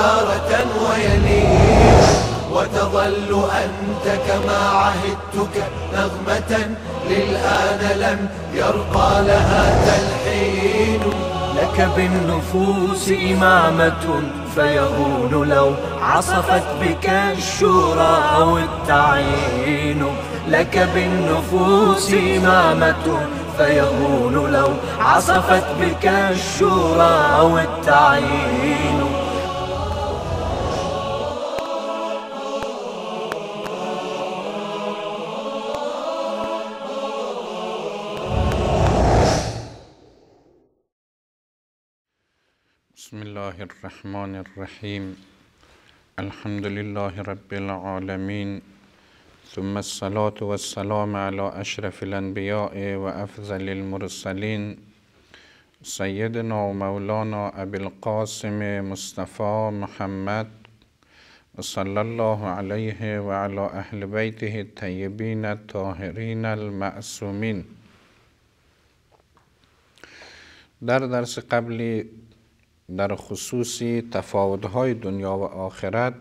تارة وينير وتظل أنت كما عهدتك نغمة للآن لم يرقى لها تلحين لك بالنفوس إمامة فيهون لو عصفت بك الشورى أو التعيين لك بالنفوس إمامة فيهون لو عصفت بك الشورى أو التعيين الله الرحمن الرحيم الحمد لله رب العالمين ثم الصلاة والسلام على أشرف الأنبياء وأفضل المرسلين سيدنا ومولانا أبي القاسم مصطفى محمد صلى الله عليه وعلى أهل بيته الطيبين الطاهرين المعصومين در درس قبلی در خصوص تفاوت‌های دنیا و آخرت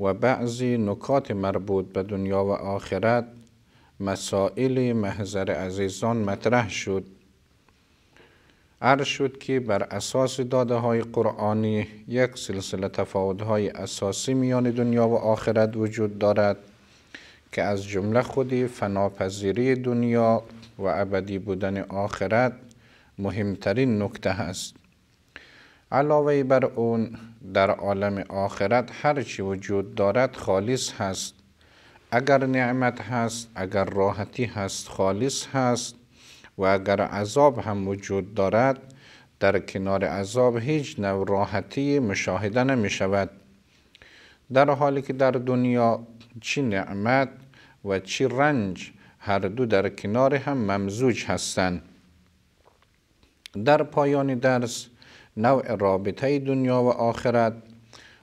و بعضی نکات مربوط به دنیا و آخرت مسائل محضر عزیزان مطرح شد عرض شد که بر اساس داده های قرآنی یک سلسله تفاوت اساسی میان دنیا و آخرت وجود دارد که از جمله خود فناپذیری دنیا و ابدی بودن آخرت مهمترین نکته است علاوه بر اون در عالم آخرت هر چی وجود دارد خالص هست اگر نعمت هست اگر راحتی هست خالص هست و اگر عذاب هم وجود دارد در کنار عذاب هیچ نوع راحتی مشاهده نمی شود در حالی که در دنیا چی نعمت و چی رنج هر دو در کنار هم ممزوج هستند در پایان درس نوع رابطه دنیا و آخرت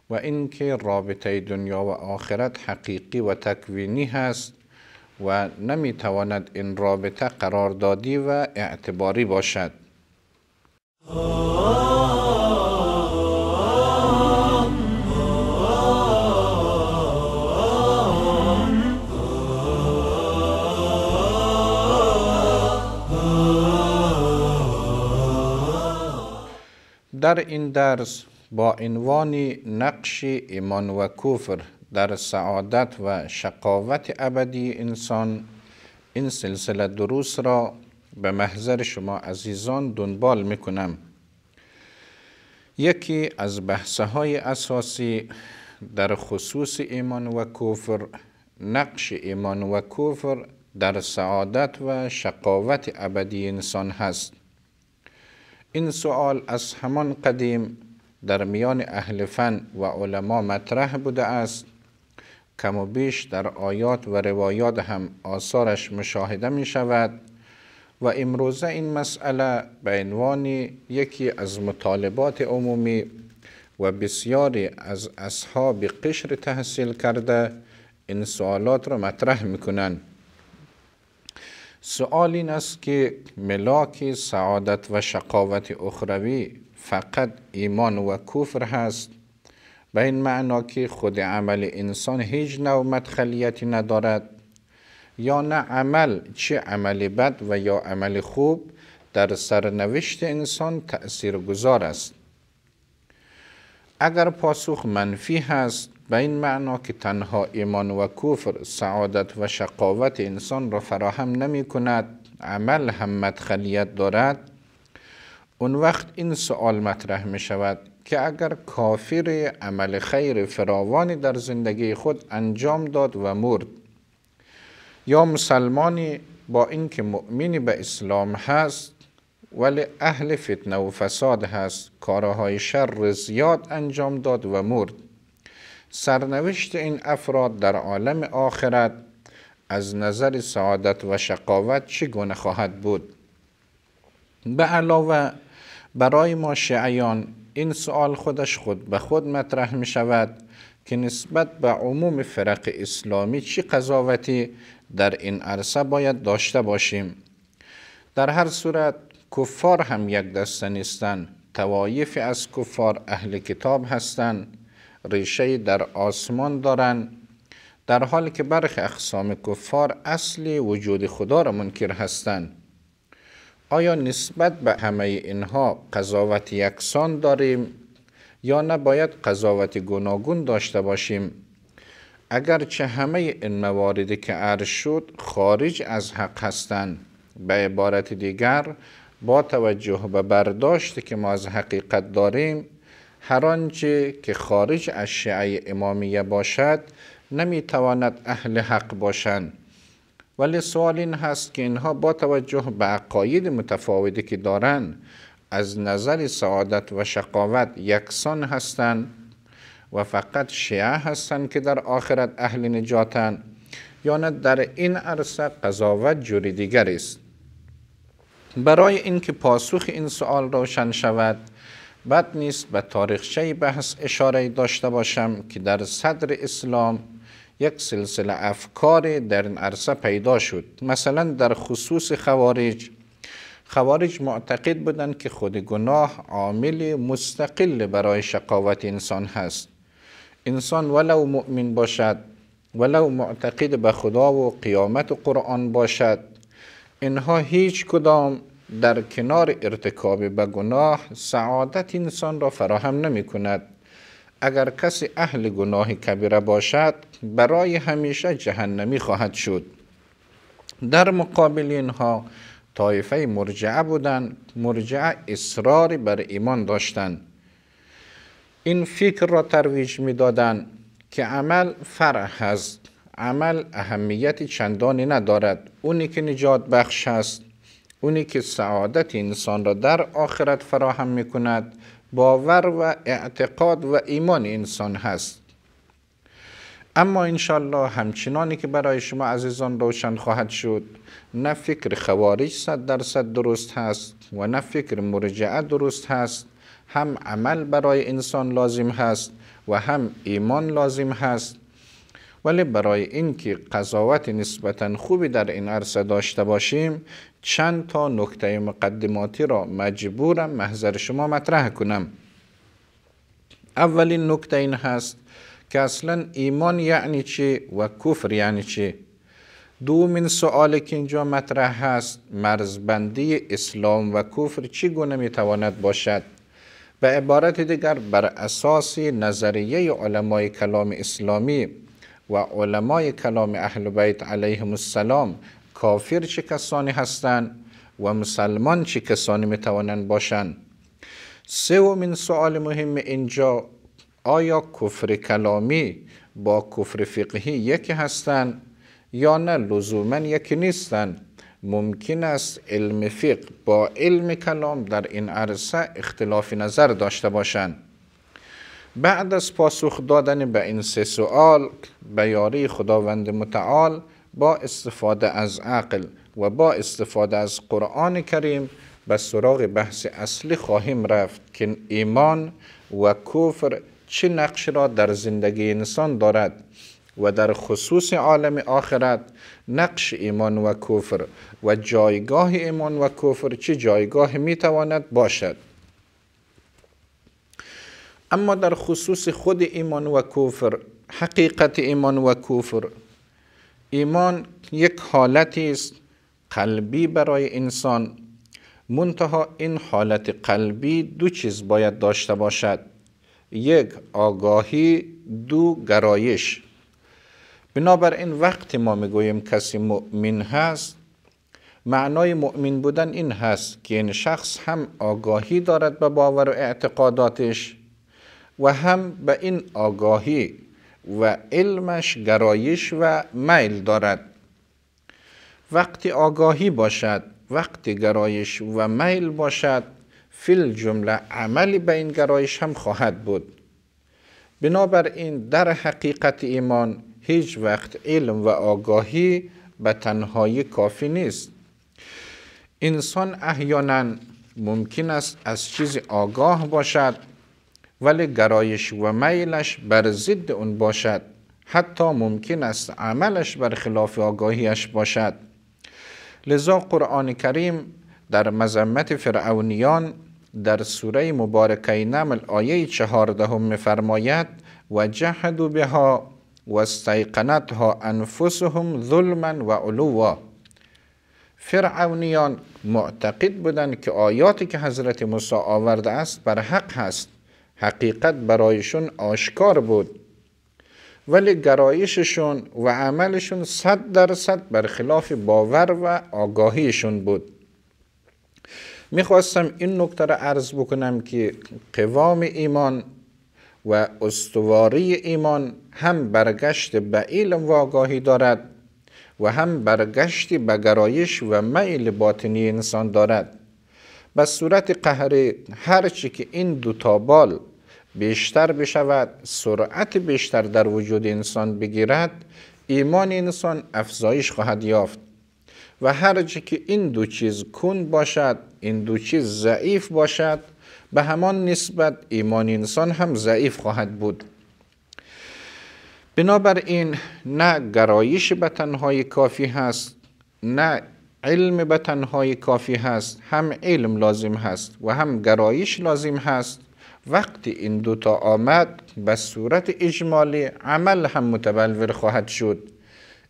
و اینکه رابطه دنیا و آخرت حقیقی و تکوینی هست و نمیتواند این رابطه قراردادی و اعتباری باشد در این درس با عنوان نقش ایمان و کفر در سعادت و شقاوت ابدی انسان این سلسله دروس را به محضر شما عزیزان دنبال میکنم یکی از بحث های اساسی در خصوص ایمان و کفر نقش ایمان و کفر در سعادت و شقاوت ابدی انسان هست این سوال از همان قدیم در میان اهل فن و علما مطرح بوده است کم و بیش در آیات و روایات هم آثارش مشاهده می شود و امروزه این مسئله به عنوان یکی از مطالبات عمومی و بسیاری از اصحاب قشر تحصیل کرده این سوالات را مطرح کنند. سوال این است که ملاک سعادت و شقاوت اخروی فقط ایمان و کفر هست به این معنا که خود عمل انسان هیچ نوع مدخلیتی ندارد یا نه عمل چه عمل بد و یا عمل خوب در سرنوشت انسان تأثیر گذار است اگر پاسخ منفی هست به این معنا که تنها ایمان و کفر سعادت و شقاوت انسان را فراهم نمی کند عمل هم مدخلیت دارد اون وقت این سوال مطرح می شود که اگر کافر عمل خیر فراوانی در زندگی خود انجام داد و مرد یا مسلمانی با اینکه مؤمنی به اسلام هست ولی اهل فتنه و فساد هست کارهای شر زیاد انجام داد و مرد سرنوشت این افراد در عالم آخرت از نظر سعادت و شقاوت گونه خواهد بود به علاوه برای ما شیعیان این سوال خودش خود به خود مطرح می شود که نسبت به عموم فرق اسلامی چی قضاوتی در این عرصه باید داشته باشیم در هر صورت کفار هم یک دسته نیستند توایفی از کفار اهل کتاب هستند ریشه در آسمان دارند در حالی که برخی اقسام کفار اصل وجود خدا را منکر هستند آیا نسبت به همه اینها قضاوت یکسان داریم یا نباید قضاوت گوناگون داشته باشیم اگرچه همه این مواردی که عرض شد خارج از حق هستند به عبارت دیگر با توجه به برداشتی که ما از حقیقت داریم هر آنچه که خارج از شیعه امامیه باشد نمیتواند اهل حق باشند ولی سوال این هست که اینها با توجه به عقاید متفاوتی که دارند از نظر سعادت و شقاوت یکسان هستند و فقط شیعه هستند که در آخرت اهل نجاتند یا نه در این عرصه قضاوت جوری دیگر است برای اینکه پاسخ این سوال روشن شود بد نیست به تاریخچه بحث اشاره داشته باشم که در صدر اسلام یک سلسله افکار در این عرصه پیدا شد مثلا در خصوص خوارج خوارج معتقد بودند که خود گناه عامل مستقل برای شقاوت انسان هست انسان ولو مؤمن باشد ولو معتقد به خدا و قیامت و قرآن باشد اینها هیچ کدام در کنار ارتکاب به گناه سعادت انسان را فراهم نمی کند اگر کسی اهل گناه کبیره باشد برای همیشه جهنمی خواهد شد در مقابل اینها طایفه مرجعه بودند مرجعه اصرار بر ایمان داشتند این فکر را ترویج می که عمل فرع است عمل اهمیت چندانی ندارد اونی که نجات بخش است اونی که سعادت انسان را در آخرت فراهم می کند باور و اعتقاد و ایمان انسان هست اما انشالله همچنانی که برای شما عزیزان روشن خواهد شد نه فکر خوارج صد درصد درست هست و نه فکر مرجعه درست هست هم عمل برای انسان لازم هست و هم ایمان لازم هست ولی برای اینکه قضاوت نسبتا خوبی در این عرصه داشته باشیم چند تا نکته مقدماتی را مجبورم محضر شما مطرح کنم اولین نکته این هست که اصلا ایمان یعنی چی و کفر یعنی چی دومین سؤال که اینجا مطرح هست مرزبندی اسلام و کفر چی گونه میتواند باشد به عبارت دیگر بر اساس نظریه علمای کلام اسلامی و علمای کلام اهل بیت علیهم السلام کافر چه کسانی هستند و مسلمان چه کسانی میتوانند باشند سومین سوال مهم اینجا آیا کفر کلامی با کفر فقهی یکی هستند یا نه لزوما یکی نیستند ممکن است علم فقه با علم کلام در این عرصه اختلاف نظر داشته باشند بعد از پاسخ دادن به این سه سوال به یاری خداوند متعال با استفاده از عقل و با استفاده از قرآن کریم به سراغ بحث اصلی خواهیم رفت که ایمان و کفر چه نقش را در زندگی انسان دارد و در خصوص عالم آخرت نقش ایمان و کفر و جایگاه ایمان و کفر چه جایگاه میتواند باشد اما در خصوص خود ایمان و کفر حقیقت ایمان و کفر ایمان یک حالتی است قلبی برای انسان منتها این حالت قلبی دو چیز باید داشته باشد یک آگاهی دو گرایش این وقتی ما میگوییم کسی مؤمن هست معنای مؤمن بودن این هست که این شخص هم آگاهی دارد به باور و اعتقاداتش و هم به این آگاهی و علمش گرایش و میل دارد وقتی آگاهی باشد وقتی گرایش و میل باشد فیل جمله عملی به این گرایش هم خواهد بود بنابراین در حقیقت ایمان هیچ وقت علم و آگاهی به تنهایی کافی نیست انسان احیانا ممکن است از چیزی آگاه باشد ولی گرایش و میلش بر ضد اون باشد حتی ممکن است عملش بر خلاف آگاهیش باشد لذا قرآن کریم در مذمت فرعونیان در سوره مبارکه نمل آیه چهاردهم میفرماید و به بها و استیقنتها انفسهم ظلما و علوا فرعونیان معتقد بودند که آیاتی که حضرت موسی آورده است بر حق هست حقیقت برایشون آشکار بود ولی گرایششون و عملشون صد در صد برخلاف باور و آگاهیشون بود میخواستم این نکته را عرض بکنم که قوام ایمان و استواری ایمان هم برگشت به علم و آگاهی دارد و هم برگشت به گرایش و میل باطنی انسان دارد به صورت قهره هرچی که این دو تا بال بیشتر بشود سرعت بیشتر در وجود انسان بگیرد ایمان انسان افزایش خواهد یافت و هرچه که این دو چیز کن باشد این دو چیز ضعیف باشد به همان نسبت ایمان انسان هم ضعیف خواهد بود این نه گرایش به تنهای کافی هست نه علم به تنهای کافی هست هم علم لازم هست و هم گرایش لازم هست وقتی این دوتا آمد به صورت اجمالی عمل هم متبلور خواهد شد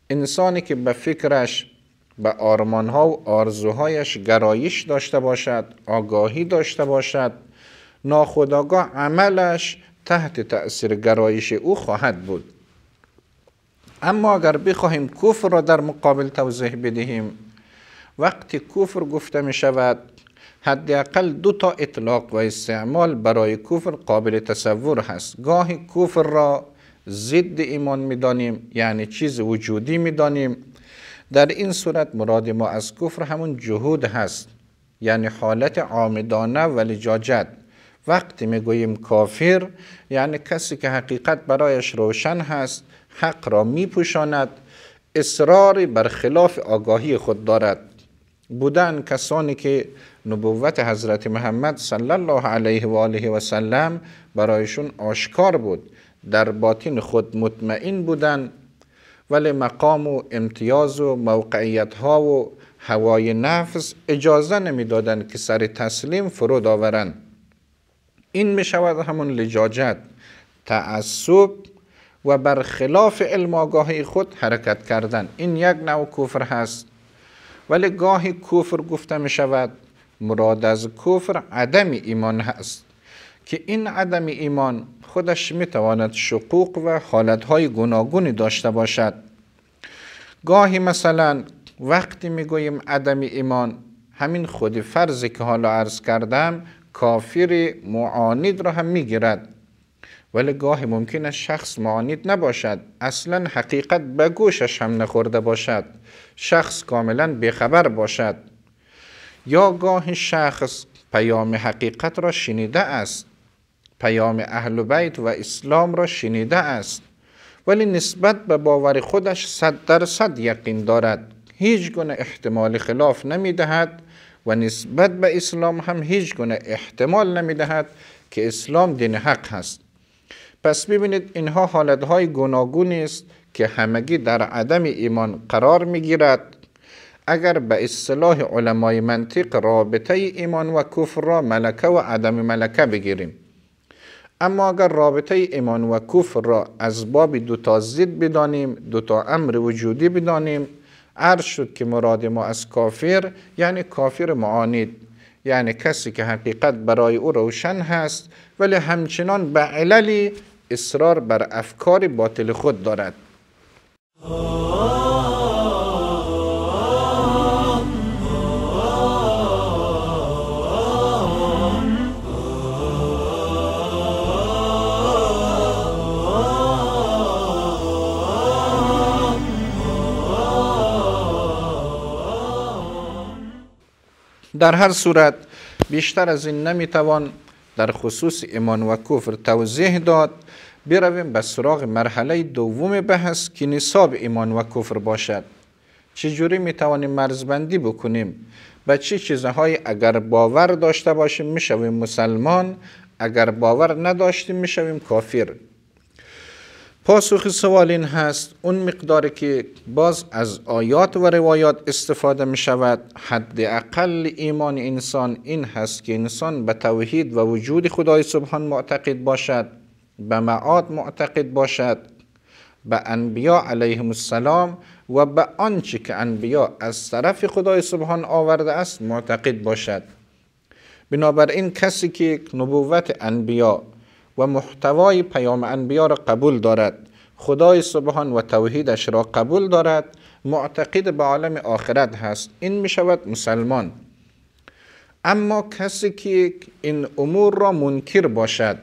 انسانی که به فکرش به آرمانها و آرزوهایش گرایش داشته باشد آگاهی داشته باشد ناخداگاه عملش تحت تأثیر گرایش او خواهد بود اما اگر بخواهیم کفر را در مقابل توضیح بدهیم وقتی کفر گفته می شود حداقل دو تا اطلاق و استعمال برای کفر قابل تصور هست گاهی کفر را ضد ایمان میدانیم یعنی چیز وجودی میدانیم در این صورت مراد ما از کفر همون جهود هست یعنی حالت عامدانه و لجاجت وقتی میگوییم کافر یعنی کسی که حقیقت برایش روشن هست حق را میپوشاند اصراری بر خلاف آگاهی خود دارد بودن کسانی که نبوت حضرت محمد صلی الله علیه و آله و سلم برایشون آشکار بود در باطن خود مطمئن بودند ولی مقام و امتیاز و موقعیت ها و هوای نفس اجازه نمیدادند که سر تسلیم فرود آورند این می شود همون لجاجت تعصب و برخلاف علم آگاهی خود حرکت کردن این یک نوع کفر هست ولی گاهی کفر گفته می شود مراد از کفر عدم ایمان هست که این عدم ایمان خودش می تواند شقوق و حالتهای گناگونی داشته باشد گاهی مثلا وقتی می گوییم عدم ایمان همین خود فرضی که حالا عرض کردم کافر معاند را هم می گیرد ولی گاهی ممکن است شخص معاند نباشد اصلا حقیقت به گوشش هم نخورده باشد شخص کاملا بخبر باشد یا گاه شخص پیام حقیقت را شنیده است پیام اهل بیت و اسلام را شنیده است ولی نسبت به باور خودش صد درصد یقین دارد هیچ گونه احتمال خلاف نمی دهد و نسبت به اسلام هم هیچ گونه احتمال نمی دهد که اسلام دین حق هست پس ببینید اینها حالتهای گوناگونی است که همگی در عدم ایمان قرار می گیرد اگر به اصطلاح علمای منطق رابطه ایمان و کفر را ملکه و عدم ملکه بگیریم اما اگر رابطه ایمان و کفر را از باب دو تا زید بدانیم دو تا امر وجودی بدانیم عرض شد که مراد ما از کافر یعنی کافر معاند یعنی کسی که حقیقت برای او روشن هست ولی همچنان به عللی اصرار بر افکار باطل خود دارد در هر صورت بیشتر از این نمیتوان در خصوص ایمان و کفر توضیح داد برویم به سراغ مرحله دوم بحث که نصاب ایمان و کفر باشد چجوری می توانیم مرزبندی بکنیم به چه چیزهای اگر باور داشته باشیم میشویم مسلمان اگر باور نداشتیم میشویم شویم کافر پاسخ سوال این هست اون مقداری که باز از آیات و روایات استفاده می شود حد اقل ایمان انسان این هست که انسان به توحید و وجود خدای سبحان معتقد باشد به معاد معتقد باشد به انبیا علیهم السلام و به آنچه که انبیا از طرف خدای سبحان آورده است معتقد باشد بنابراین کسی که نبوت انبیا و محتوای پیام انبیا را قبول دارد خدای سبحان و توحیدش را قبول دارد معتقد به عالم آخرت هست این می شود مسلمان اما کسی که این امور را منکر باشد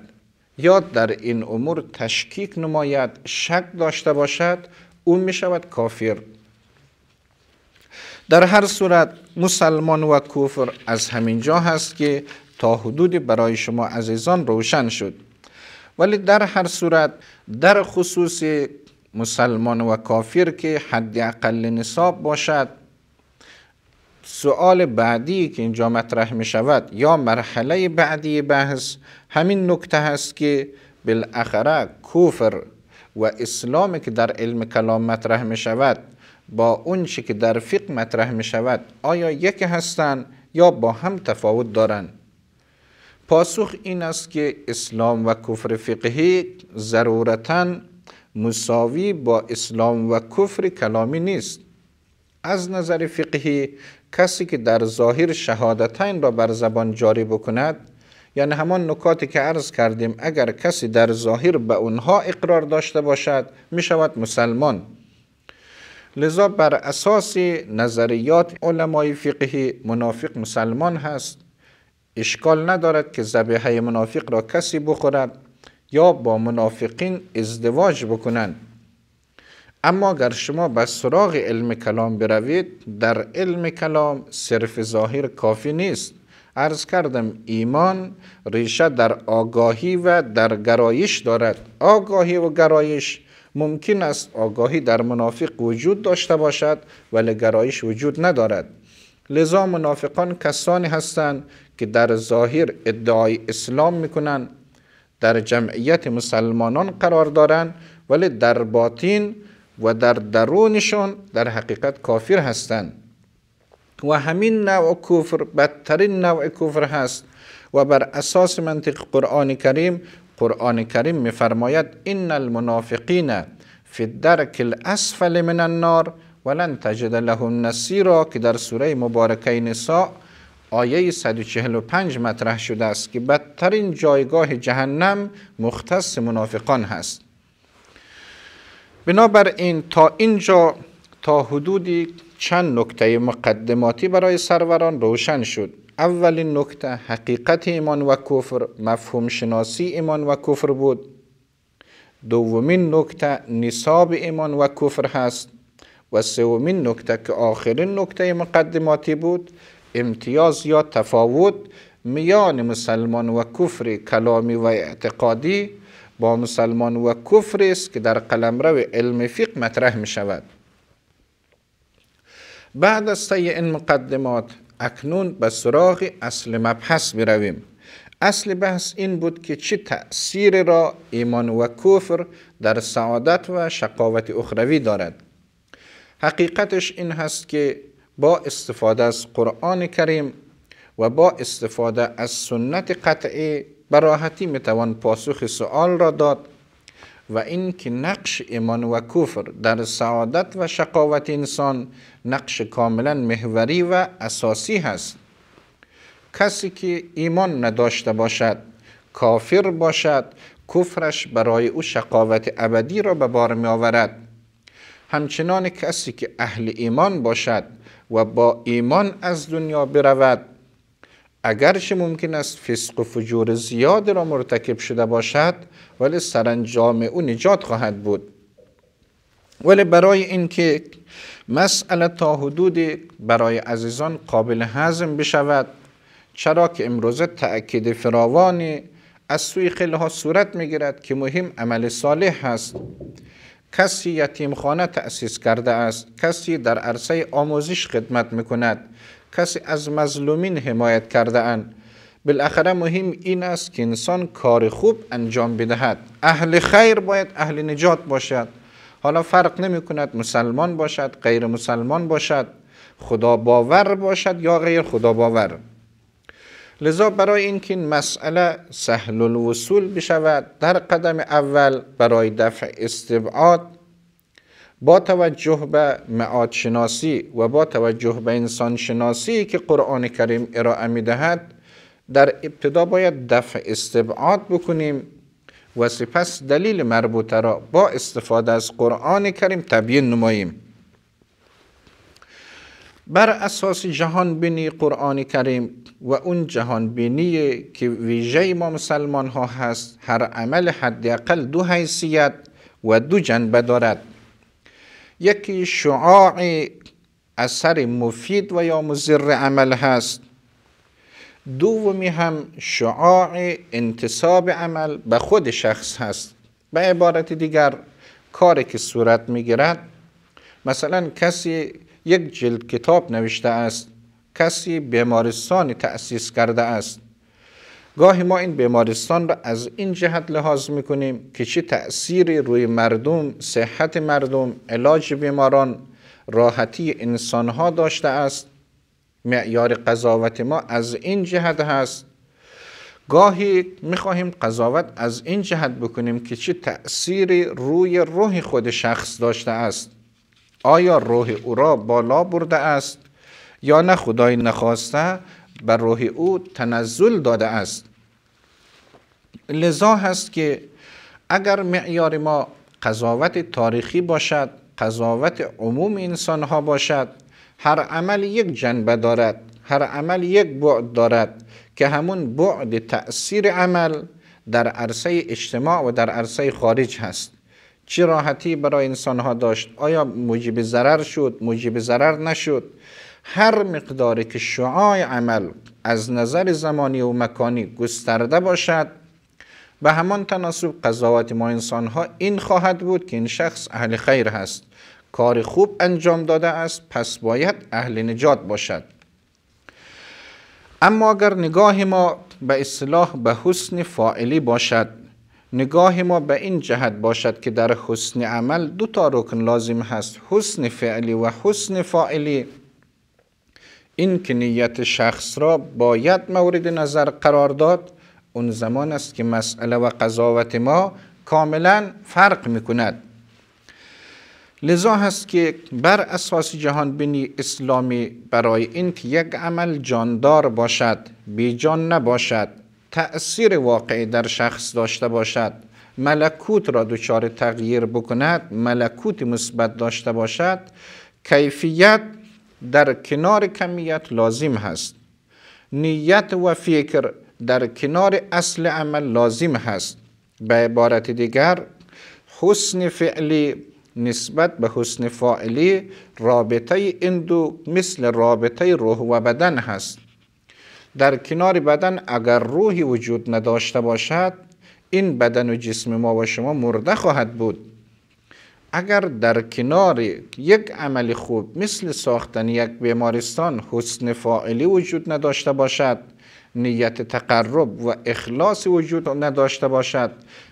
یا در این امور تشکیک نماید شک داشته باشد او می شود کافر در هر صورت مسلمان و کفر از همین جا هست که تا حدود برای شما عزیزان روشن شد ولی در هر صورت در خصوص مسلمان و کافر که حد اقل نصاب باشد سؤال بعدی که اینجا مطرح می شود یا مرحله بعدی بحث همین نکته هست که بالاخره کفر و اسلامی که در علم کلام مطرح می شود با اون چی که در فقه مطرح می شود آیا یکی هستند یا با هم تفاوت دارند پاسخ این است که اسلام و کفر فقهی ضرورتا مساوی با اسلام و کفر کلامی نیست از نظر فقهی کسی که در ظاهر شهادتین را بر زبان جاری بکند یعنی همان نکاتی که عرض کردیم اگر کسی در ظاهر به اونها اقرار داشته باشد می شود مسلمان لذا بر اساس نظریات علمای فقهی منافق مسلمان هست اشکال ندارد که ذبیحه منافق را کسی بخورد یا با منافقین ازدواج بکنند اما اگر شما به سراغ علم کلام بروید در علم کلام صرف ظاهر کافی نیست عرض کردم ایمان ریشه در آگاهی و در گرایش دارد آگاهی و گرایش ممکن است آگاهی در منافق وجود داشته باشد ولی گرایش وجود ندارد لذا منافقان کسانی هستند که در ظاهر ادعای اسلام میکنند در جمعیت مسلمانان قرار دارند ولی در باطین و در درونشان در حقیقت کافر هستند و همین نوع کفر بدترین نوع کفر هست و بر اساس منطق قرآن کریم قرآن کریم میفرماید ان المنافقین فی الدرک الاسفل من النار ولن تجد لهم نصیرا که در سوره مبارکه نساء آیه 145 مطرح شده است که بدترین جایگاه جهنم مختص منافقان هست بنابراین تا اینجا تا حدودی چند نکته مقدماتی برای سروران روشن شد اولین نکته حقیقت ایمان و کفر مفهوم شناسی ایمان و کفر بود دومین نکته نصاب ایمان و کفر هست و سومین نکته که آخرین نکته مقدماتی بود امتیاز یا تفاوت میان مسلمان و کفر کلامی و اعتقادی با مسلمان و کفر است که در قلمرو علم فقه مطرح می شود بعد از طی این مقدمات اکنون به سراغ اصل مبحث برویم اصل بحث این بود که چه تأثیر را ایمان و کفر در سعادت و شقاوت اخروی دارد حقیقتش این هست که با استفاده از قرآن کریم و با استفاده از سنت قطعی براحتی میتوان پاسخ سوال را داد و این که نقش ایمان و کفر در سعادت و شقاوت انسان نقش کاملا محوری و اساسی هست کسی که ایمان نداشته باشد کافر باشد کفرش برای او شقاوت ابدی را به بار می آورد همچنان کسی که اهل ایمان باشد و با ایمان از دنیا برود اگرچه ممکن است فسق و فجور زیاد را مرتکب شده باشد ولی سرانجام او نجات خواهد بود ولی برای اینکه مسئله تا حدود برای عزیزان قابل هضم بشود چرا که امروزه تأکید فراوانی از سوی خیلی ها صورت میگیرد که مهم عمل صالح هست کسی یتیم خانه تأسیس کرده است کسی در عرصه آموزش خدمت میکند کسی از مظلومین حمایت کرده اند بالاخره مهم این است که انسان کار خوب انجام بدهد اهل خیر باید اهل نجات باشد حالا فرق نمی کند مسلمان باشد غیر مسلمان باشد خدا باور باشد یا غیر خدا باور لذا برای اینکه این مسئله سهل الوصول بشود در قدم اول برای دفع استبعاد با توجه به معاد شناسی و با توجه به انسان شناسی که قرآن کریم ارائه می دهد در ابتدا باید دفع استبعاد بکنیم و سپس دلیل مربوطه را با استفاده از قرآن کریم تبیین نماییم بر اساس جهان بینی قرآن کریم و اون جهان بینی که ویژه ما مسلمان ها هست هر عمل حداقل دو حیثیت و دو جنبه دارد یکی شعاع اثر مفید و یا مزر عمل هست دومی هم شعاع انتصاب عمل به خود شخص هست به عبارت دیگر کاری که صورت میگیرد مثلا کسی یک جلد کتاب نوشته است کسی بیمارستانی تأسیس کرده است گاهی ما این بیمارستان را از این جهت لحاظ میکنیم که چه تأثیری روی مردم، صحت مردم، علاج بیماران، راحتی انسانها داشته است معیار قضاوت ما از این جهت هست گاهی میخواهیم قضاوت از این جهت بکنیم که چه تأثیری روی روح خود شخص داشته است آیا روح او را بالا برده است یا نه خدای نخواسته بر روح او تنزل داده است لذا هست که اگر معیار ما قضاوت تاریخی باشد قضاوت عموم انسان ها باشد هر عمل یک جنبه دارد هر عمل یک بعد دارد که همون بعد تأثیر عمل در عرصه اجتماع و در عرصه خارج هست چه راحتی برای انسان ها داشت آیا موجب ضرر شد موجب ضرر نشد هر مقداری که شعاع عمل از نظر زمانی و مکانی گسترده باشد به همان تناسب قضاوت ما انسان ها این خواهد بود که این شخص اهل خیر هست کار خوب انجام داده است پس باید اهل نجات باشد اما اگر نگاه ما به اصلاح به حسن فاعلی باشد نگاه ما به این جهت باشد که در حسن عمل دو تا رکن لازم هست حسن فعلی و حسن فاعلی این که نیت شخص را باید مورد نظر قرار داد اون زمان است که مسئله و قضاوت ما کاملا فرق می کند لذا هست که بر اساس جهان بینی اسلامی برای این که یک عمل جاندار باشد بیجان نباشد تأثیر واقعی در شخص داشته باشد ملکوت را دچار تغییر بکند ملکوت مثبت داشته باشد کیفیت در کنار کمیت لازم هست نیت و فکر در کنار اصل عمل لازم هست به عبارت دیگر حسن فعلی نسبت به حسن فاعلی رابطه این دو مثل رابطه روح و بدن هست در کنار بدن اگر روحی وجود نداشته باشد این بدن و جسم ما و شما مرده خواهد بود اگر در کنار یک عمل خوب مثل ساختن یک بیمارستان حسن فاعلی وجود نداشته باشد نیت تقرب و اخلاص وجود نداشته باشد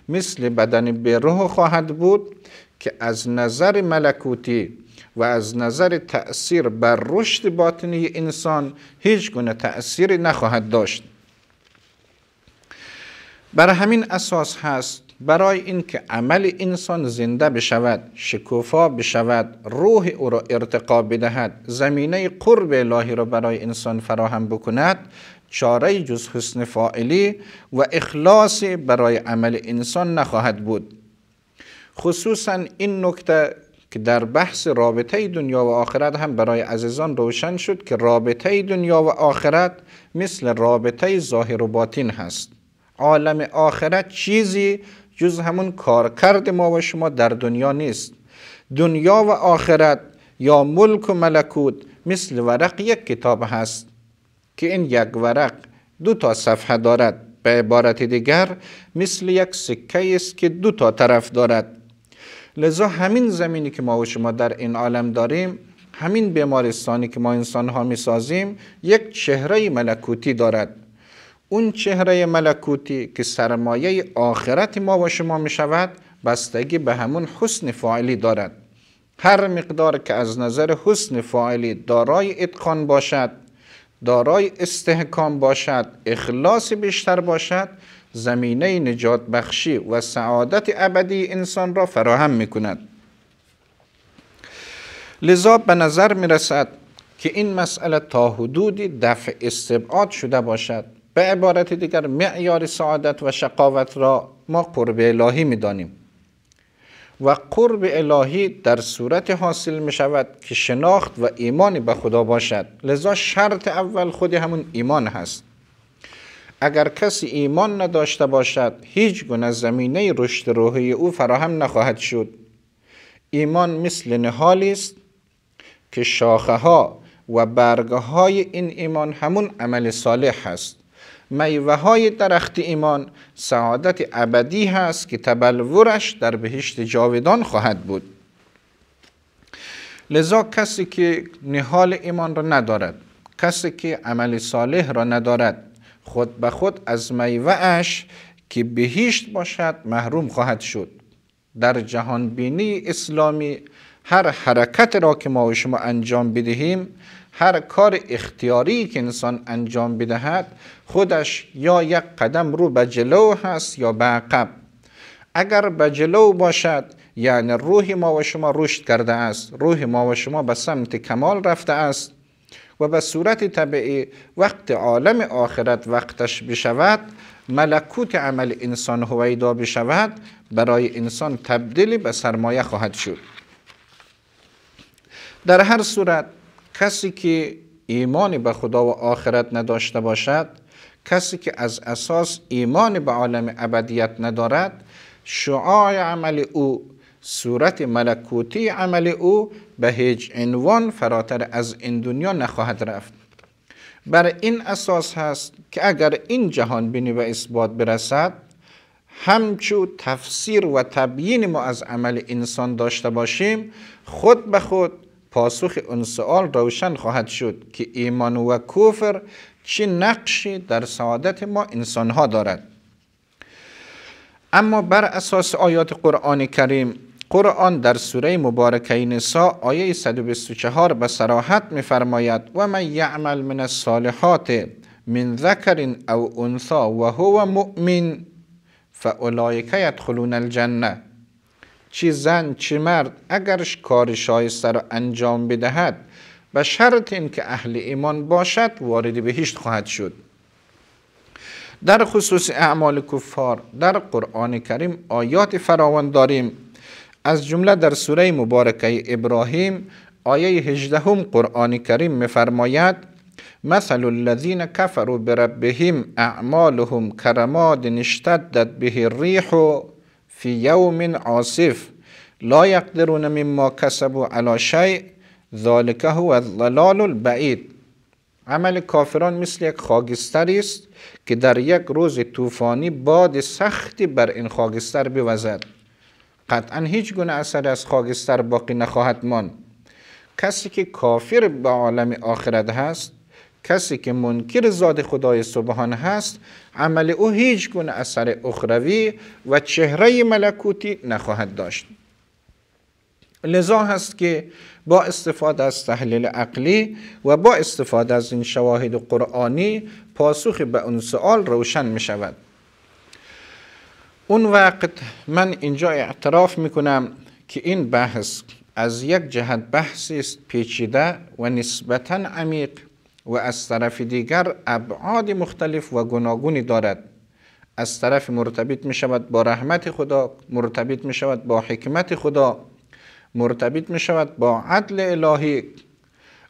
مثل بدن به خواهد بود که از نظر ملکوتی و از نظر تأثیر بر رشد باطنی انسان هیچ گونه تأثیری نخواهد داشت بر همین اساس هست برای اینکه عمل انسان زنده بشود شکوفا بشود روح او را ارتقا بدهد زمینه قرب الهی را برای انسان فراهم بکند چاره جز حسن فاعلی و اخلاص برای عمل انسان نخواهد بود خصوصا این نکته که در بحث رابطه دنیا و آخرت هم برای عزیزان روشن شد که رابطه دنیا و آخرت مثل رابطه ظاهر و باطن هست عالم آخرت چیزی جز همون کارکرد ما و شما در دنیا نیست دنیا و آخرت یا ملک و ملکوت مثل ورق یک کتاب هست که این یک ورق دو تا صفحه دارد به عبارت دیگر مثل یک سکه است که دو تا طرف دارد لذا همین زمینی که ما و شما در این عالم داریم همین بیمارستانی که ما انسان ها می سازیم یک چهره ملکوتی دارد اون چهره ملکوتی که سرمایه آخرت ما و شما می شود بستگی به همون حسن فاعلی دارد هر مقدار که از نظر حسن فاعلی دارای اتقان باشد دارای استحکام باشد اخلاص بیشتر باشد زمینه نجات بخشی و سعادت ابدی انسان را فراهم می کند لذا به نظر می رسد که این مسئله تا حدودی دفع استبعاد شده باشد به عبارت دیگر معیار سعادت و شقاوت را ما قرب الهی می دانیم و قرب الهی در صورت حاصل می شود که شناخت و ایمان به خدا باشد لذا شرط اول خود همون ایمان هست اگر کسی ایمان نداشته باشد هیچ گونه زمینه رشد روحی او فراهم نخواهد شد ایمان مثل نهالی است که شاخه ها و برگه های این ایمان همون عمل صالح هست میوه های درخت ایمان سعادت ابدی هست که تبلورش در بهشت جاودان خواهد بود لذا کسی که نهال ایمان را ندارد کسی که عمل صالح را ندارد خود به خود از میوه اش که بهشت باشد محروم خواهد شد در جهان بینی اسلامی هر حرکت را که ما و شما انجام بدهیم هر کار اختیاری که انسان انجام بدهد خودش یا یک قدم رو به جلو هست یا به عقب اگر به جلو باشد یعنی روح ما و شما رشد کرده است روح ما و شما به سمت کمال رفته است و به صورت طبیعی وقت عالم آخرت وقتش بشود ملکوت عمل انسان هویدا بشود برای انسان تبدیلی به سرمایه خواهد شد در هر صورت کسی که ایمانی به خدا و آخرت نداشته باشد کسی که از اساس ایمان به عالم ابدیت ندارد شعاع عمل او صورت ملکوتی عمل او به هیچ عنوان فراتر از این دنیا نخواهد رفت بر این اساس هست که اگر این جهان بینی و اثبات برسد همچو تفسیر و تبیین ما از عمل انسان داشته باشیم خود به خود پاسخ اون سوال روشن خواهد شد که ایمان و کفر چه نقشی در سعادت ما انسان ها دارد اما بر اساس آیات قرآن کریم قرآن در سوره مبارکه نساء آیه 124 به سراحت میفرماید و من یعمل من الصالحات من ذکر او انثا و هو مؤمن فاولئک یدخلون الجنه چی زن چی مرد اگرش کار شایسته را انجام بدهد به شرط این که اهل ایمان باشد وارد بهشت خواهد شد در خصوص اعمال کفار در قرآن کریم آیات فراوان داریم از جمله در سوره مبارکه ابراهیم آیه 18 هم قرآن کریم میفرماید مثل الذين كفروا بربهم اعمالهم كرماد اشتدت به الريح فی یوم عاصف لا یقدرون مما کسبوا علی شیء ذالک هو الضلال البعید عمل کافران مثل یک خاکستری است که در یک روز طوفانی باد سختی بر این خاکستر بوزد قطعا هیچ گونه اثر از خاکستر باقی نخواهد ماند کسی که کافر به عالم آخرت هست کسی که منکر زاد خدای سبحان هست عمل او هیچ گونه اثر اخروی و چهره ملکوتی نخواهد داشت لذا هست که با استفاده از تحلیل عقلی و با استفاده از این شواهد قرآنی پاسخ به اون سوال روشن می شود اون وقت من اینجا اعتراف می کنم که این بحث از یک جهت بحثی است پیچیده و نسبتا عمیق و از طرف دیگر ابعاد مختلف و گناگونی دارد از طرف مرتبط می شود با رحمت خدا مرتبط می شود با حکمت خدا مرتبط می شود با عدل الهی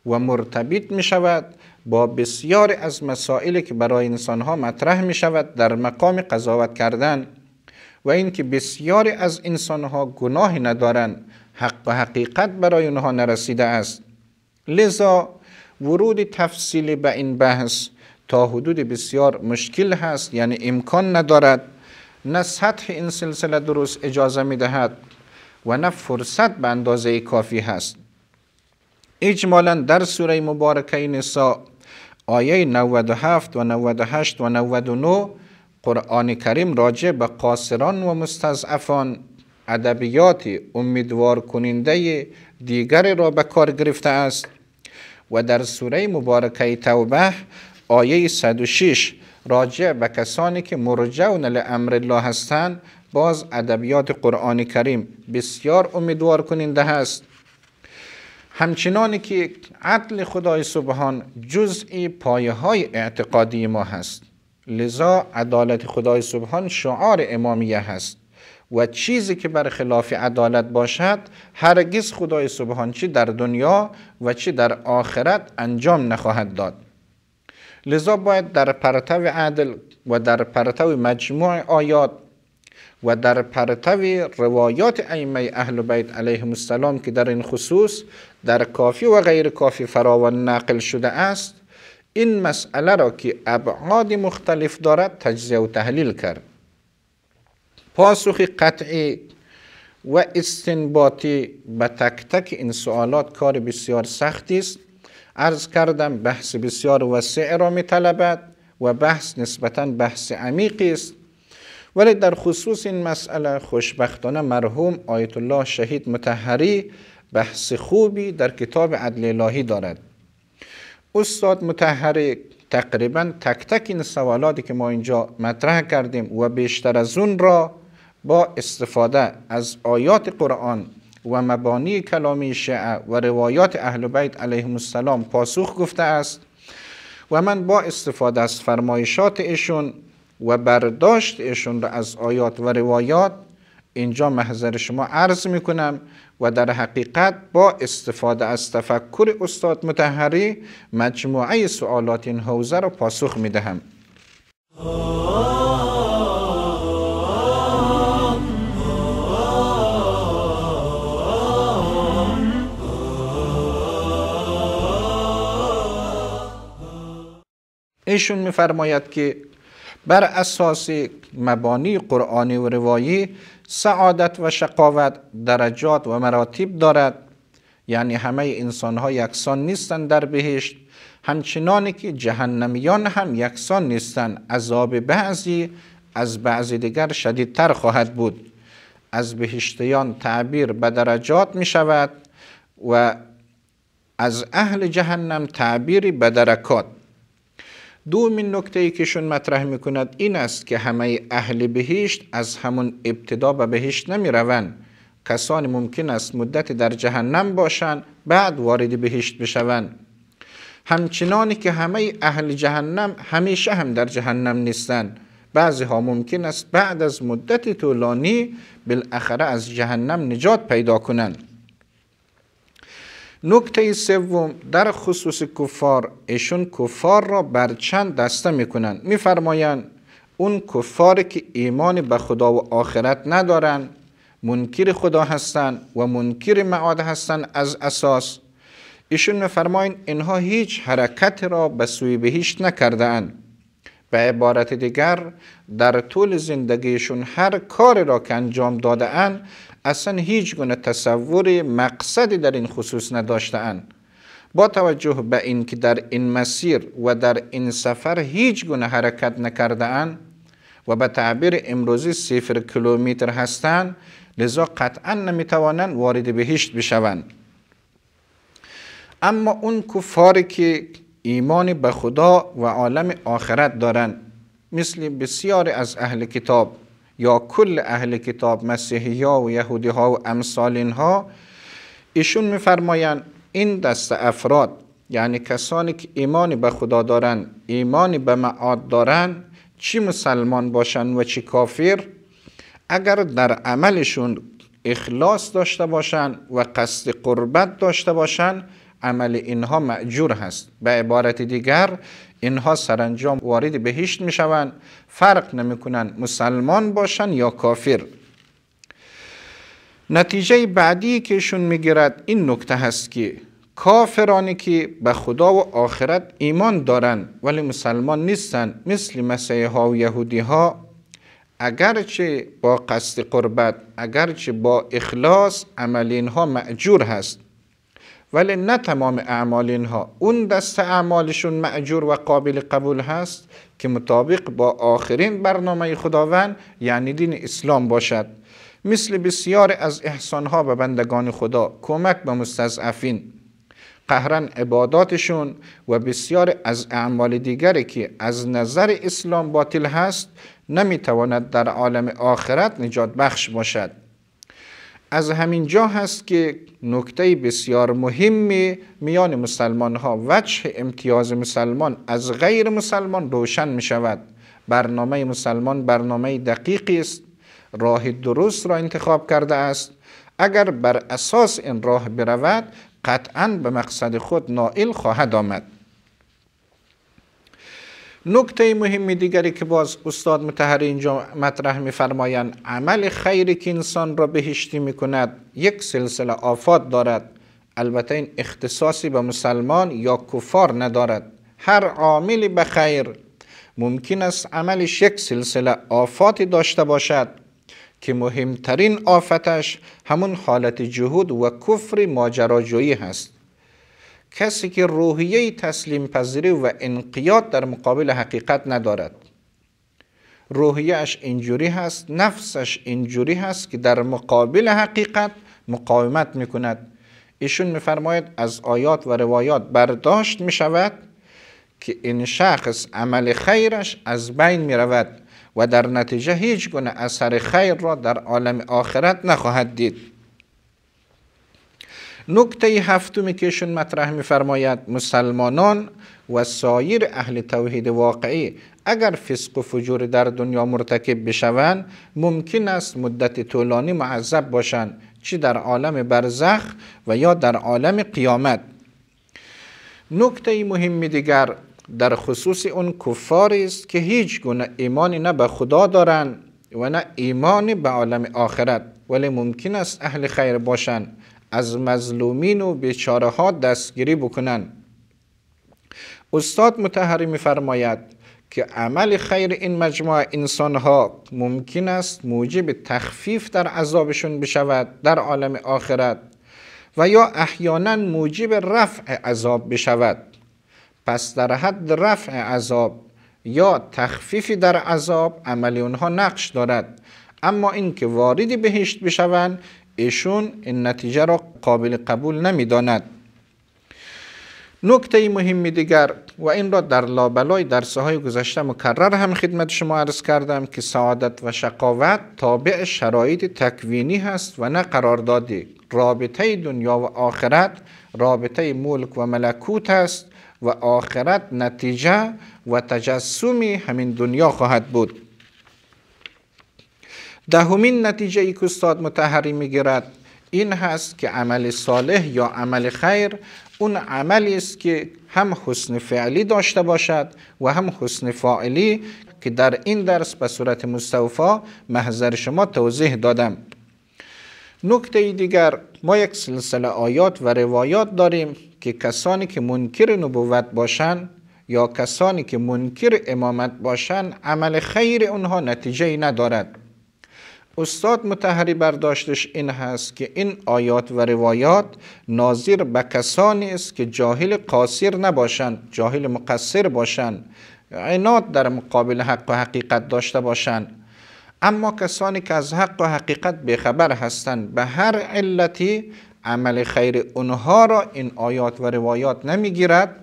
و مرتبط می شود با بسیار از مسائلی که برای انسان ها مطرح می شود در مقام قضاوت کردن و اینکه بسیاری از انسان ها گناهی ندارند حق و حقیقت برای آنها نرسیده است لذا ورود تفصیلی به این بحث تا حدود بسیار مشکل هست یعنی امکان ندارد نه سطح این سلسله درست اجازه می دهد و نه فرصت به اندازه کافی هست اجمالا در سوره مبارکه نساء آیه 97 و 98 و 99 قرآن کریم راجع به قاصران و مستضعفان ادبیات امیدوار کننده دیگری را به کار گرفته است و در سوره مبارکه توبه آیه 106 راجع به کسانی که مرجعون لامر الله هستند باز ادبیات قرآن کریم بسیار امیدوار کننده هست همچنانی که عدل خدای سبحان جزئی پایه های اعتقادی ما هست لذا عدالت خدای سبحان شعار امامیه هست و چیزی که بر خلاف عدالت باشد هرگز خدای سبحان چی در دنیا و چی در آخرت انجام نخواهد داد لذا باید در پرتو عدل و در پرتو مجموع آیات و در پرتو روایات ائمه اهل بیت علیهم السلام که در این خصوص در کافی و غیر کافی فراوان نقل شده است این مسئله را که ابعاد مختلف دارد تجزیه و تحلیل کرد پاسخ قطعی و استنباطی به تک تک این سوالات کار بسیار سختی است عرض کردم بحث بسیار وسیع را می طلبد و بحث نسبتا بحث عمیقی است ولی در خصوص این مسئله خوشبختانه مرحوم آیت الله شهید متحری بحث خوبی در کتاب عدل الهی دارد استاد متحری تقریبا تک تک این سوالاتی که ما اینجا مطرح کردیم و بیشتر از اون را با استفاده از آیات قرآن و مبانی کلامی شیعه و روایات اهل بیت علیهم السلام پاسخ گفته است و من با استفاده از فرمایشات ایشون و برداشت ایشون را از آیات و روایات اینجا محضر شما عرض میکنم و در حقیقت با استفاده از تفکر استاد متحری مجموعه سوالات این حوزه را پاسخ میدهم ایشون میفرماید که بر اساس مبانی قرآنی و روایی سعادت و شقاوت درجات و مراتب دارد یعنی همه انسان ها یکسان نیستند در بهشت همچنان که جهنمیان هم یکسان نیستند عذاب بعضی از بعضی دیگر شدیدتر خواهد بود از بهشتیان تعبیر به درجات می شود و از اهل جهنم تعبیری به درکات دومین نکته ای شون مطرح می کند این است که همه اهل بهشت از همون ابتدا به بهشت نمی روند کسانی ممکن است مدت در جهنم باشند بعد وارد بهشت بشوند همچنانی که همه اهل جهنم همیشه هم در جهنم نیستند بعضی ها ممکن است بعد از مدت طولانی بالاخره از جهنم نجات پیدا کنند نکته سوم در خصوص کفار ایشون کفار را بر چند دسته میکنند میفرمایند اون کفار که ایمان به خدا و آخرت ندارند منکر خدا هستند و منکر معاد هستند از اساس ایشون میفرمایند اینها هیچ حرکت را به سوی بهشت نکرده به عبارت دیگر در طول زندگیشون هر کاری را که انجام داده اصلا هیچ گونه تصور مقصدی در این خصوص اند. با توجه به اینکه در این مسیر و در این سفر هیچ گونه حرکت اند و به تعبیر امروزی صفر کیلومتر هستند لذا قطعا نمیتوانند وارد بهشت بشوند اما اون کفاری که ایمان به خدا و عالم آخرت دارند مثل بسیاری از اهل کتاب یا کل اهل کتاب مسیحی ها و یهودی ها و امثال اینها ایشون میفرمایند این دست افراد یعنی کسانی که ایمانی به خدا دارند ایمانی به معاد دارند چی مسلمان باشند و چی کافر اگر در عملشون اخلاص داشته باشند و قصد قربت داشته باشند عمل اینها معجور هست به عبارت دیگر اینها سرانجام وارد بهشت میشوند فرق نمیکنند مسلمان باشند یا کافر نتیجه بعدی که شون میگیرد این نکته هست که کافرانی که به خدا و آخرت ایمان دارند ولی مسلمان نیستند مثل مسیحا و یهودی ها اگرچه با قصد قربت اگرچه با اخلاص عمل اینها معجور هست ولی نه تمام اعمال اینها اون دست اعمالشون معجور و قابل قبول هست که مطابق با آخرین برنامه خداوند یعنی دین اسلام باشد مثل بسیار از احسانها به بندگان خدا کمک به مستضعفین قهرن عباداتشون و بسیار از اعمال دیگری که از نظر اسلام باطل هست نمیتواند در عالم آخرت نجات بخش باشد از همین جا هست که نکته بسیار مهمی میان مسلمان ها وجه امتیاز مسلمان از غیر مسلمان روشن می شود برنامه مسلمان برنامه دقیقی است راه درست را انتخاب کرده است اگر بر اساس این راه برود قطعا به مقصد خود نائل خواهد آمد نکته مهم دیگری که باز استاد متحر اینجا مطرح میفرمایند عمل خیری که انسان را بهشتی کند یک سلسله آفات دارد البته این اختصاصی به مسلمان یا کفار ندارد هر عاملی به خیر ممکن است عملش یک سلسله آفاتی داشته باشد که مهمترین آفتش همون حالت جهود و کفر ماجراجویی هست کسی که روحیه تسلیم پذیری و انقیاد در مقابل حقیقت ندارد اش اینجوری هست نفسش اینجوری هست که در مقابل حقیقت مقاومت میکند ایشون میفرماید از آیات و روایات برداشت میشود که این شخص عمل خیرش از بین میرود و در نتیجه هیچ گونه اثر خیر را در عالم آخرت نخواهد دید نکته هفتمی کهشون مطرح میفرماید مسلمانان و سایر اهل توحید واقعی اگر فسق و فجور در دنیا مرتکب بشوند ممکن است مدت طولانی معذب باشند چی در عالم برزخ و یا در عالم قیامت نکته مهم دیگر در خصوص اون کفاری است که هیچ گونه ایمانی نه به خدا دارند و نه ایمانی به عالم آخرت ولی ممکن است اهل خیر باشند از مظلومین و بیچاره ها دستگیری بکنند استاد متحری میفرماید که عمل خیر این مجموعه انسان ها ممکن است موجب تخفیف در عذابشون بشود در عالم آخرت و یا احیانا موجب رفع عذاب بشود پس در حد رفع عذاب یا تخفیفی در عذاب عمل اونها نقش دارد اما اینکه وارد بهشت بشوند ایشون این نتیجه را قابل قبول نمیداند نکته مهم دیگر و این را در لابلای درسه های گذشته مکرر هم خدمت شما عرض کردم که سعادت و شقاوت تابع شرایط تکوینی هست و نه قراردادی رابطه دنیا و آخرت رابطه ملک و ملکوت است و آخرت نتیجه و تجسمی همین دنیا خواهد بود دهمین نتیجه ای که استاد متحری میگیرد این هست که عمل صالح یا عمل خیر اون عملی است که هم حسن فعلی داشته باشد و هم حسن فاعلی که در این درس به صورت مستوفا محضر شما توضیح دادم نکته دیگر ما یک سلسله آیات و روایات داریم که کسانی که منکر نبوت باشند یا کسانی که منکر امامت باشند عمل خیر اونها نتیجه ندارد استاد متحری برداشتش این هست که این آیات و روایات ناظر به کسانی است که جاهل قاصر نباشند جاهل مقصر باشند عناد در مقابل حق و حقیقت داشته باشند اما کسانی که از حق و حقیقت بخبر هستند به هر علتی عمل خیر اونها را این آیات و روایات نمیگیرد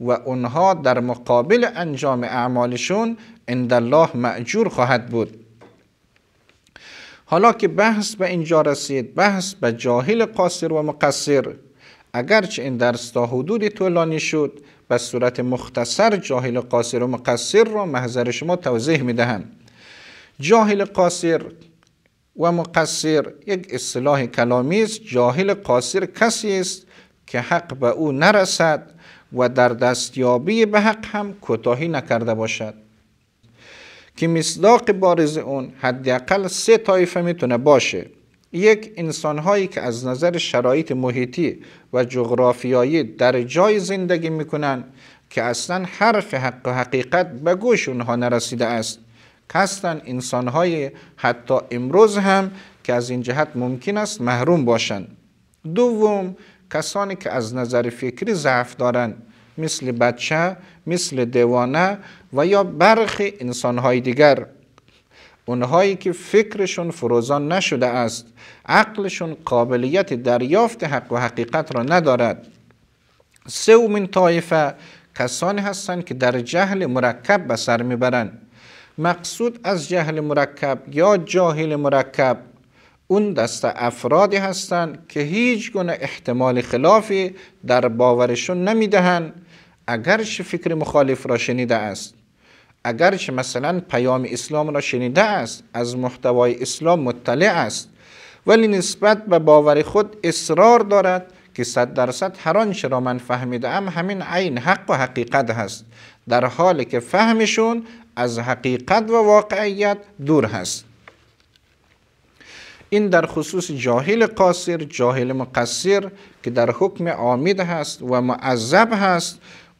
و اونها در مقابل انجام اعمالشون اندالله معجور خواهد بود حالا که بحث به اینجا رسید بحث به جاهل قاصر و مقصر اگرچه این درس تا حدودی طولانی شد به صورت مختصر جاهل قاصر و مقصر را محضر شما توضیح میدهند جاهل قاصر و مقصر یک اصطلاح کلامی است جاهل قاصر کسی است که حق به او نرسد و در دستیابی به حق هم کوتاهی نکرده باشد که مصداق بارز اون حداقل سه طایفه میتونه باشه یک انسانهایی که از نظر شرایط محیطی و جغرافیایی در جای زندگی میکنن که اصلا حرف حق و حقیقت به گوش اونها نرسیده است هستن های حتی امروز هم که از این جهت ممکن است محروم باشند دوم کسانی که از نظر فکری ضعف دارند مثل بچه مثل دیوانه و یا برخی انسانهای دیگر اونهایی که فکرشون فروزان نشده است عقلشون قابلیت دریافت حق و حقیقت را ندارد سومین طایفه کسانی هستند که در جهل مرکب به سر میبرند مقصود از جهل مرکب یا جاهل مرکب اون دست افرادی هستند که هیچ گونه احتمال خلافی در باورشون نمیدهند اگرچه فکر مخالف را شنیده است اگرچه مثلا پیام اسلام را شنیده است از محتوای اسلام مطلع است ولی نسبت به باور خود اصرار دارد که صد درصد هر آنچه را من فهمیده ام همین عین حق و حقیقت هست در حالی که فهمشون از حقیقت و واقعیت دور هست این در خصوص جاهل قاصر جاهل مقصر که در حکم آمید هست و معذب هست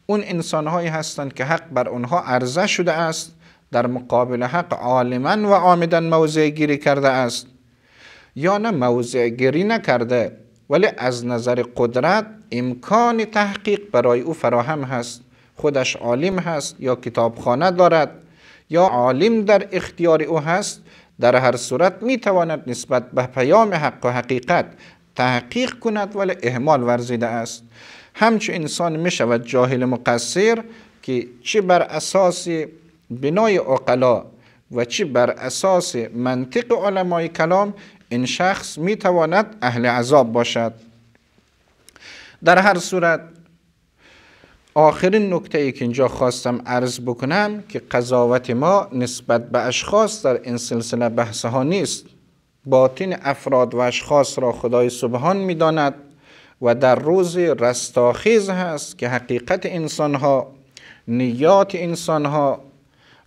اون انسان هایی هستند که حق بر آنها عرضه شده است در مقابل حق عالما و آمدن موضع گیری کرده است یا نه موضع گیری نکرده ولی از نظر قدرت امکان تحقیق برای او فراهم هست خودش عالم هست یا کتابخانه دارد یا عالم در اختیار او هست در هر صورت می تواند نسبت به پیام حق و حقیقت تحقیق کند ولی اهمال ورزیده است همچه انسان می شود جاهل مقصر که چه بر اساس بنای عقلا و چه بر اساس منطق علمای کلام این شخص میتواند اهل عذاب باشد در هر صورت آخرین نکته ای که اینجا خواستم عرض بکنم که قضاوت ما نسبت به اشخاص در این سلسله بحث ها نیست باطن افراد و اشخاص را خدای سبحان میداند و در روز رستاخیز هست که حقیقت انسان ها نیات انسان ها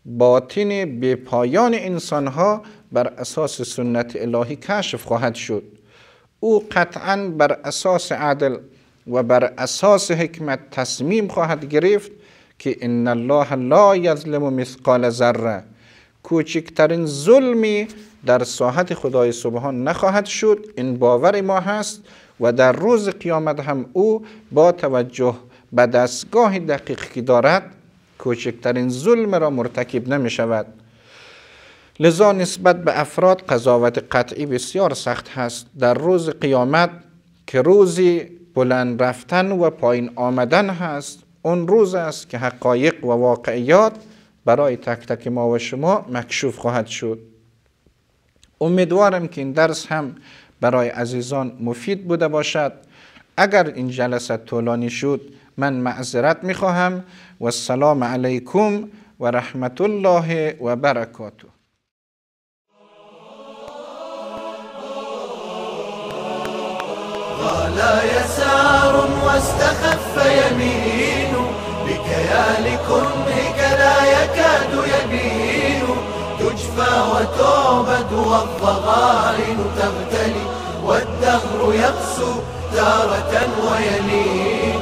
باطن پایان انسان ها بر اساس سنت الهی کشف خواهد شد او قطعا بر اساس عدل و بر اساس حکمت تصمیم خواهد گرفت که ان الله لا یظلم مثقال ذره کوچکترین ظلمی در ساحت خدای سبحان نخواهد شد این باور ما هست و در روز قیامت هم او با توجه به دستگاه دقیق که دارد کوچکترین ظلم را مرتکب نمی شود لذا نسبت به افراد قضاوت قطعی بسیار سخت هست در روز قیامت که روزی بلند رفتن و پایین آمدن هست اون روز است که حقایق و واقعیات برای تک تک ما و شما مکشوف خواهد شد امیدوارم که این درس هم برای عزیزان مفید بوده باشد اگر این جلسه طولانی شد من معذرت می و السلام علیکم و رحمت الله و برکاته لا یسار واستخف تصفى وتعبد والضغائن تبتلي والدهر يقسو تارة ويلين